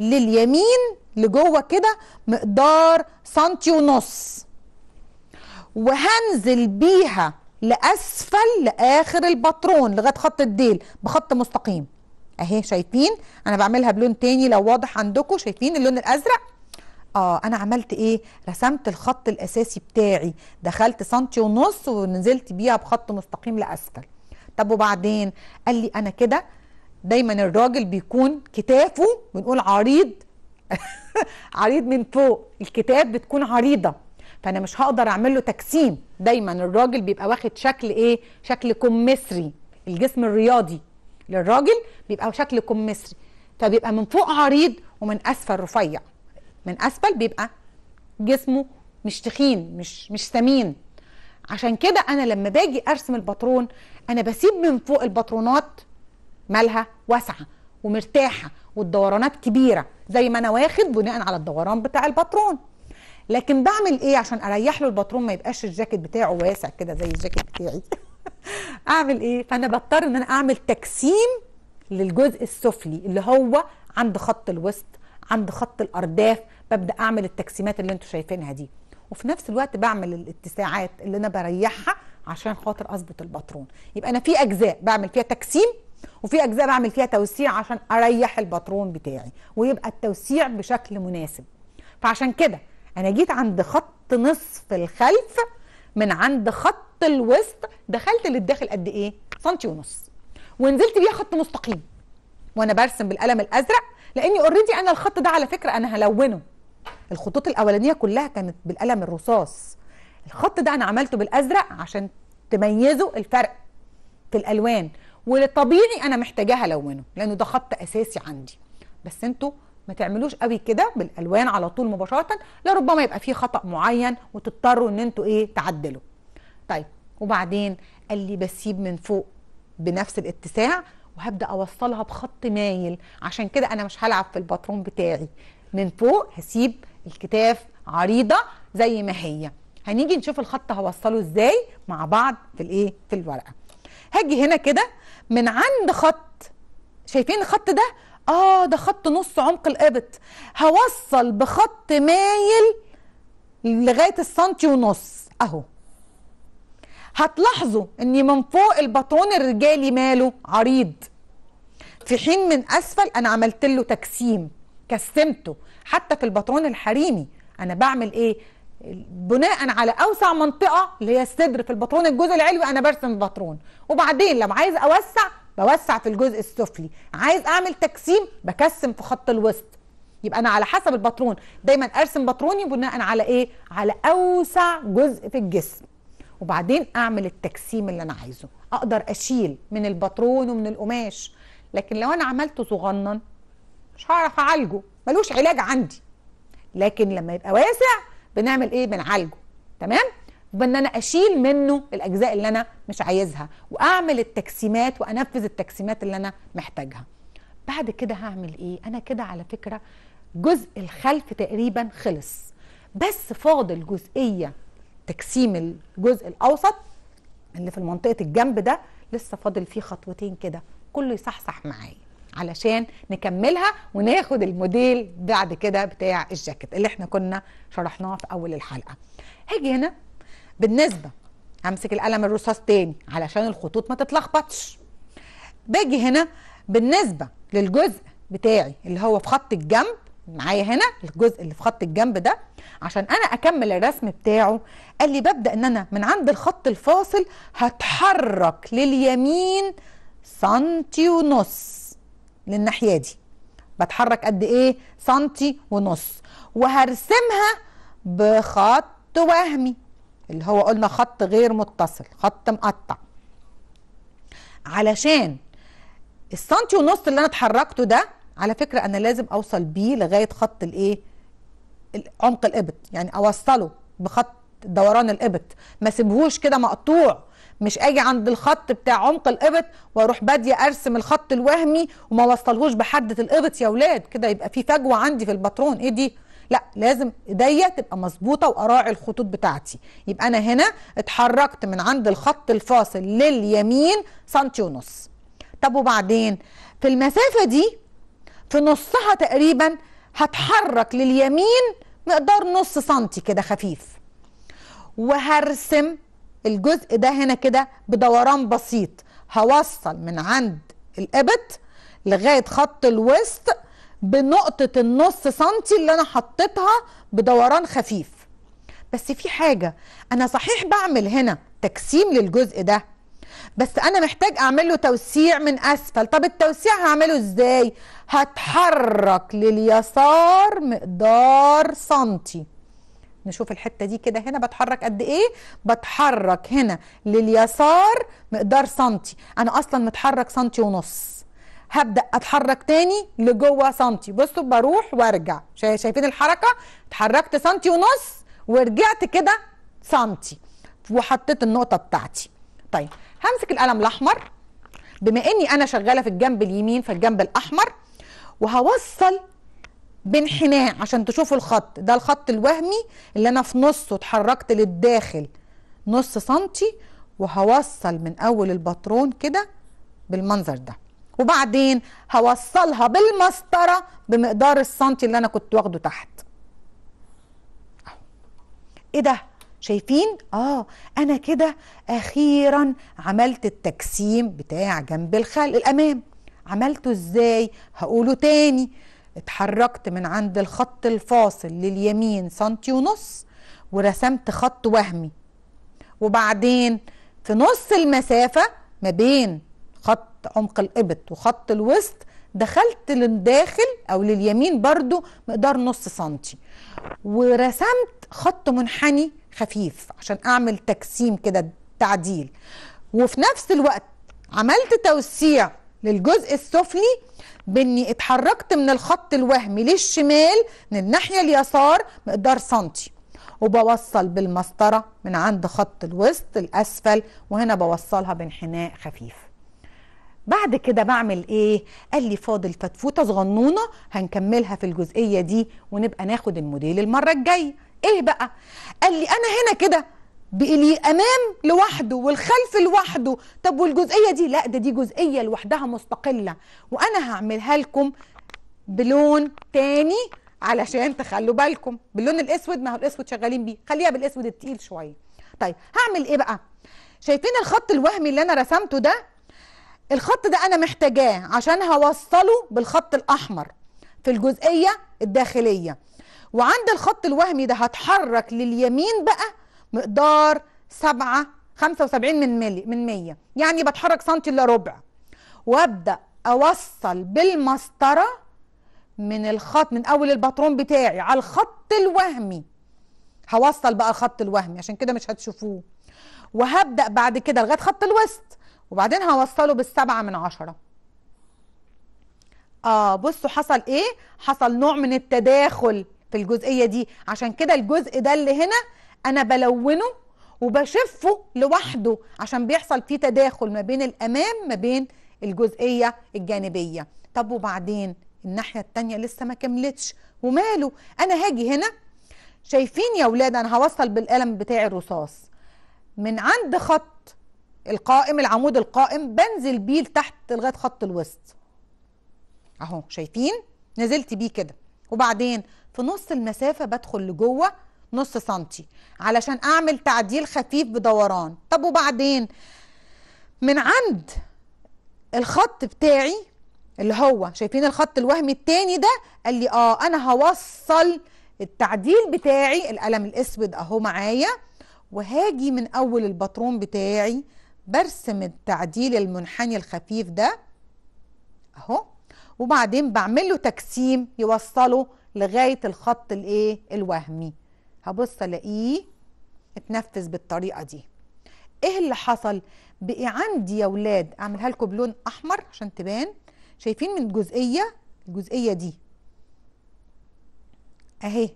لليمين لجوه كده مقدار سنتي ونص وهنزل بيها لاسفل لاخر الباترون لغايه خط الديل بخط مستقيم اهي شايفين انا بعملها بلون تاني لو واضح عندكم شايفين اللون الازرق اه انا عملت ايه رسمت الخط الاساسي بتاعي دخلت سنتي ونص ونزلت بيها بخط مستقيم لاسفل طب وبعدين قال لي انا كده دايما الراجل بيكون كتافه بنقول عريض عريض من فوق الكتاب بتكون عريضه فانا مش هقدر اعمل له تكسيم دايما الراجل بيبقى واخد شكل ايه شكل كمثري الجسم الرياضي للراجل بيبقى شكل كمثري فبيبقى من فوق عريض ومن اسفل رفيع من اسفل بيبقى جسمه مش تخين مش مش سمين عشان كده انا لما باجي ارسم الباترون انا بسيب من فوق الباترونات مالها واسعه ومرتاحه والدورانات كبيره زي ما انا واخد بناء على الدوران بتاع الباترون لكن بعمل ايه عشان اريح له الباترون ما يبقاش الجاكيت بتاعه واسع كده زي الجاكيت بتاعي اعمل ايه فانا بضطر ان انا اعمل تقسيم للجزء السفلي اللي هو عند خط الوسط عند خط الارداف ببدا اعمل التقسيمات اللي انتم شايفينها دي وفي نفس الوقت بعمل الاتساعات اللي انا بريحها عشان خاطر اظبط الباترون يبقى انا في اجزاء بعمل فيها تقسيم وفي اجزاء بعمل فيها توسيع عشان اريح الباترون بتاعي ويبقى التوسيع بشكل مناسب فعشان كده انا جيت عند خط نصف الخلف من عند خط الوسط دخلت للداخل قد ايه سنتي ونص ونزلت بيها خط مستقيم وانا برسم بالقلم الازرق لاني اوريدي انا الخط ده على فكره انا هلونه الخطوط الاولانيه كلها كانت بالقلم الرصاص الخط ده انا عملته بالازرق عشان تميزوا الفرق في الالوان وللطبيعي انا محتاجاها الونه لانه ده خط اساسي عندي بس انتوا ما تعملوش قوي كده بالالوان على طول مباشره لربما يبقى في خطا معين وتضطروا ان انتوا ايه تعدلوا طيب وبعدين قال لي بسيب من فوق بنفس الاتساع وهبدا اوصلها بخط مايل عشان كده انا مش هلعب في الباترون بتاعي من فوق هسيب الكتاف عريضه زي ما هي هنيجي نشوف الخط هوصله ازاي مع بعض في الايه في الورقه هاجي هنا كده من عند خط شايفين الخط ده اه ده خط نص عمق القبط هوصل بخط مايل لغايه السنتي ونص اهو هتلاحظوا اني من فوق البطون الرجالي ماله عريض في حين من اسفل انا عملت له تجسيم كسمته حتى في البطرون الحريمي انا بعمل ايه بناء على اوسع منطقه اللي هي الصدر في البطرون الجزء العلوي انا برسم البطرون وبعدين لو عايز اوسع بوسع في الجزء السفلي عايز اعمل تقسيم بكسم في خط الوسط يبقى انا على حسب البطرون دايما ارسم بطروني بناء على ايه على اوسع جزء في الجسم وبعدين اعمل التقسيم اللي انا عايزه اقدر اشيل من البطرون ومن القماش لكن لو انا عملته صغنن مش هعرف اعالجه ملوش علاج عندي لكن لما يبقى واسع بنعمل ايه بنعالجه تمام بان انا اشيل منه الاجزاء اللي انا مش عايزها واعمل التجسيمات وانفذ التجسيمات اللي انا محتاجها بعد كده هعمل ايه انا كده على فكره جزء الخلف تقريبا خلص بس فاضل جزئيه تكسيم الجزء الاوسط اللي في منطقه الجنب ده لسه فاضل فيه خطوتين كده كله يصحصح معايا علشان نكملها وناخد الموديل بعد كده بتاع الجاكيت اللي احنا كنا شرحناه في اول الحلقه هاجي هنا بالنسبه همسك القلم الرصاص تاني علشان الخطوط ما تتلخبطش باجي هنا بالنسبه للجزء بتاعي اللي هو في خط الجنب معايا هنا الجزء اللي في خط الجنب ده عشان انا اكمل الرسم بتاعه قال لي ببدا ان انا من عند الخط الفاصل هتحرك لليمين سنتي ونص للناحيه دي بتحرك قد ايه سنتي ونص وهرسمها بخط وهمي اللي هو قلنا خط غير متصل خط مقطع علشان السنتي ونص اللي انا اتحركته ده على فكره انا لازم اوصل بيه لغايه خط الايه عمق الابط يعني اوصله بخط دوران الابط ما سيبهوش كده مقطوع مش اجي عند الخط بتاع عمق القبط واروح باديه ارسم الخط الوهمي وما وصلهوش بحده القبط يا اولاد كده يبقى في فجوه عندي في الباترون ايه دي لا لازم ايديا تبقى مظبوطه واراعي الخطوط بتاعتي يبقى انا هنا اتحركت من عند الخط الفاصل لليمين سنتي ونص طب وبعدين في المسافه دي في نصها تقريبا هتحرك لليمين مقدار نص سنتي كده خفيف وهرسم الجزء ده هنا كده بدوران بسيط هوصل من عند الابت لغايه خط الوسط بنقطه النص سنتي اللي انا حطيتها بدوران خفيف بس في حاجه انا صحيح بعمل هنا تجسيم للجزء ده بس انا محتاج اعمل له توسيع من اسفل طب التوسيع هعمله ازاي هتحرك لليسار مقدار سنتي نشوف الحته دي كده هنا بتحرك قد ايه بتحرك هنا لليسار مقدار سنتي انا اصلا متحرك سنتي ونص هبدا اتحرك تاني لجوه سنتي بصوا بروح وارجع شايفين الحركه اتحركت سنتي ونص ورجعت كده سنتي وحطيت النقطه بتاعتي طيب همسك القلم الاحمر بما اني انا شغاله في الجنب اليمين فالجنب الاحمر وهوصل بانحناء عشان تشوفوا الخط ده الخط الوهمي اللي انا في نصه اتحركت للداخل نص سنتي وهوصل من اول الباترون كده بالمنظر ده وبعدين هوصلها بالمسطره بمقدار السنتي اللي انا كنت واخده تحت ايه ده شايفين اه انا كده اخيرا عملت التجسيم بتاع جنب الخلق الامام عملته ازاي هقوله تاني اتحركت من عند الخط الفاصل لليمين سنتي ونص ورسمت خط وهمي وبعدين في نص المسافة ما بين خط عمق الإبط وخط الوسط دخلت للداخل أو لليمين برضو مقدار نص سنتي ورسمت خط منحني خفيف عشان أعمل تجسيم كده تعديل وفي نفس الوقت عملت توسيع للجزء السفلي باني اتحركت من الخط الوهمي للشمال من الناحيه اليسار مقدار سنتي وبوصل بالمسطره من عند خط الوسط الاسفل وهنا بوصلها بانحناء خفيف بعد كده بعمل ايه قال لي فاضل فتفوته صغنونه هنكملها في الجزئيه دي ونبقى ناخد الموديل المره الجايه ايه بقى قال لي انا هنا كده امام لوحده والخلف لوحده طب والجزئيه دي لا ده دي جزئيه لوحدها مستقله وانا هعملها لكم بلون تاني علشان تخلوا بالكم باللون الاسود ما هو الاسود شغالين بيه خليها بالاسود التقيل شويه طيب هعمل ايه بقى شايفين الخط الوهمي اللي انا رسمته ده الخط ده انا محتاجاه عشان هوصله بالخط الاحمر في الجزئيه الداخليه وعند الخط الوهمي ده هتحرك لليمين بقى مقدار 7 75 من ملي من 100 يعني بتحرك سنتي الا ربع وابدا اوصل بالمسطره من الخط من اول الباترون بتاعي على الخط الوهمي هوصل بقى الخط الوهمي عشان كده مش هتشوفوه وهبدا بعد كده لغايه خط الوسط وبعدين هوصله بالسبعة من عشرة اه بصوا حصل ايه حصل نوع من التداخل في الجزئية دي عشان كده الجزء ده اللي هنا انا بلونه وبشفه لوحده عشان بيحصل فيه تداخل ما بين الامام ما بين الجزئيه الجانبيه طب وبعدين الناحيه التانية لسه ما كملتش وماله انا هاجي هنا شايفين يا ولاد انا هوصل بالقلم بتاعي الرصاص من عند خط القائم العمود القائم بنزل بيه لتحت لغايه خط الوسط اهو شايفين نزلت بيه كده وبعدين في نص المسافه بدخل لجوه نص سنتي علشان اعمل تعديل خفيف بدوران طب وبعدين من عند الخط بتاعي اللي هو شايفين الخط الوهمي التاني ده قال لي اه انا هوصل التعديل بتاعي القلم الاسود اهو معايا وهاجي من اول الباترون بتاعي برسم التعديل المنحني الخفيف ده اهو وبعدين بعمل له تجسيم يوصله لغايه الخط الايه الوهمي هبص الاقيه اتنفذ بالطريقه دي ايه اللي حصل بقي عندي يا ولاد اعملها لكم بلون احمر عشان تبان شايفين من الجزئيه الجزئيه دي اهي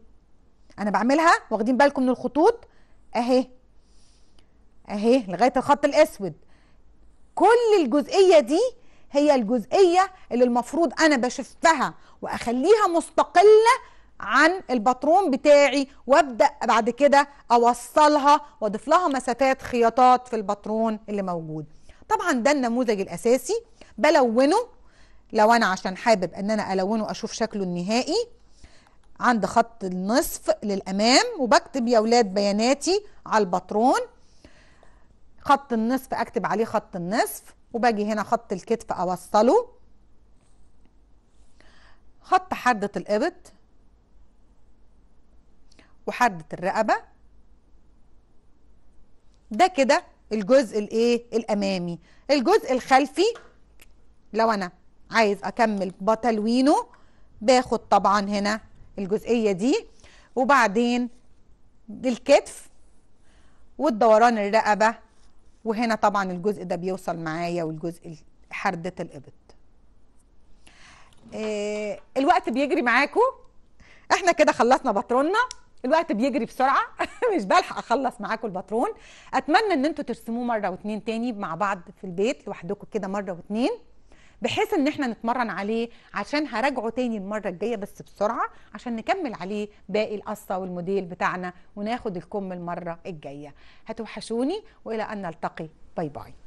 انا بعملها واخدين بالكم من الخطوط اهي اهي لغايه الخط الاسود كل الجزئيه دي هي الجزئيه اللي المفروض انا بشفها واخليها مستقله عن الباترون بتاعي وابدا بعد كده اوصلها واضيف لها مسافات خياطات في الباترون اللي موجود طبعا ده النموذج الاساسي بلونه لو انا عشان حابب ان انا الونه اشوف شكله النهائي عند خط النصف للامام وبكتب يا اولاد بياناتي على الباترون خط النصف اكتب عليه خط النصف وباجي هنا خط الكتف اوصله خط حدة القبط وحده الرقبه ده كده الجزء الايه الامامي الجزء الخلفي لو انا عايز اكمل بتلوينه باخد طبعا هنا الجزئيه دي وبعدين الكتف والدوران الرقبه وهنا طبعا الجزء ده بيوصل معايا والجزء حرده الابط آه، الوقت بيجري معاكم احنا كده خلصنا بطروننا الوقت بيجري بسرعه مش بلحق اخلص معاكم الباترون اتمنى ان انتوا ترسموه مره واتنين تاني مع بعض في البيت لوحدكم كده مره واتنين بحيث ان احنا نتمرن عليه عشان هراجعه تاني المره الجايه بس بسرعه عشان نكمل عليه باقي القصه والموديل بتاعنا وناخد الكم المره الجايه هتوحشوني والى ان نلتقي باي باي